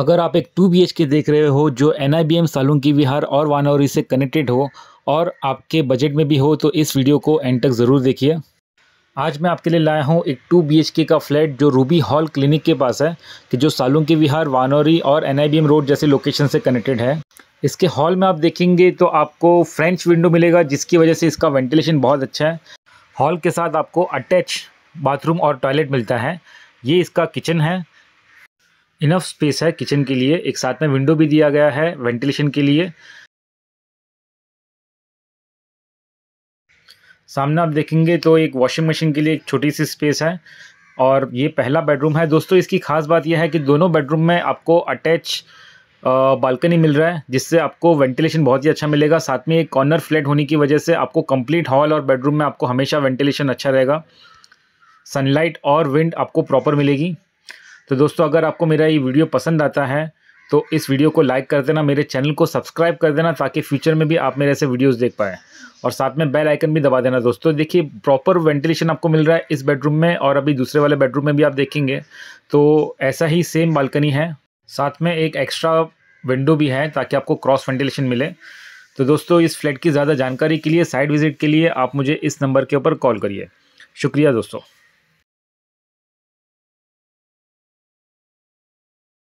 अगर आप एक टू बी देख रहे हो जो एन आई की विहार और वानौरी से कनेक्टेड हो और आपके बजट में भी हो तो इस वीडियो को एंड तक ज़रूर देखिए आज मैं आपके लिए लाया हूँ एक टू बी का फ्लैट जो रूबी हॉल क्लिनिक के पास है कि जो सालुंगी विहार वानौरी और एन रोड जैसे लोकेशन से कनेक्टेड है इसके हॉल में आप देखेंगे तो आपको फ्रेंच विंडो मिलेगा जिसकी वजह से इसका वेंटिलेशन बहुत अच्छा है हॉल के साथ आपको अटैच बाथरूम और टॉयलेट मिलता है ये इसका किचन है इनफ स्पेस है किचन के लिए एक साथ में विंडो भी दिया गया है वेंटिलेशन के लिए सामने आप देखेंगे तो एक वॉशिंग मशीन के लिए एक छोटी सी स्पेस है और ये पहला बेडरूम है दोस्तों इसकी खास बात यह है कि दोनों बेडरूम में आपको अटैच बालकनी मिल रहा है जिससे आपको वेंटिलेशन बहुत ही अच्छा मिलेगा साथ में एक कॉर्नर फ्लैट होने की वजह से आपको कंप्लीट हॉल और बेडरूम में आपको हमेशा वेंटिलेशन अच्छा रहेगा सनलाइट और विंड आपको प्रॉपर मिलेगी तो दोस्तों अगर आपको मेरा ये वीडियो पसंद आता है तो इस वीडियो को लाइक कर देना मेरे चैनल को सब्सक्राइब कर देना ताकि फ्यूचर में भी आप मेरे ऐसे वीडियोस देख पाएँ और साथ में बेल आइकन भी दबा देना दोस्तों देखिए प्रॉपर वेंटिलेशन आपको मिल रहा है इस बेडरूम में और अभी दूसरे वाले बेडरूम में भी आप देखेंगे तो ऐसा ही सेम बालकनी है साथ में एक एक्स्ट्रा विंडो भी है ताकि आपको क्रॉस वेंटिलेशन मिले तो दोस्तों इस फ्लैट की ज़्यादा जानकारी के लिए साइड विज़िट के लिए आप मुझे इस नंबर के ऊपर कॉल करिए शुक्रिया दोस्तों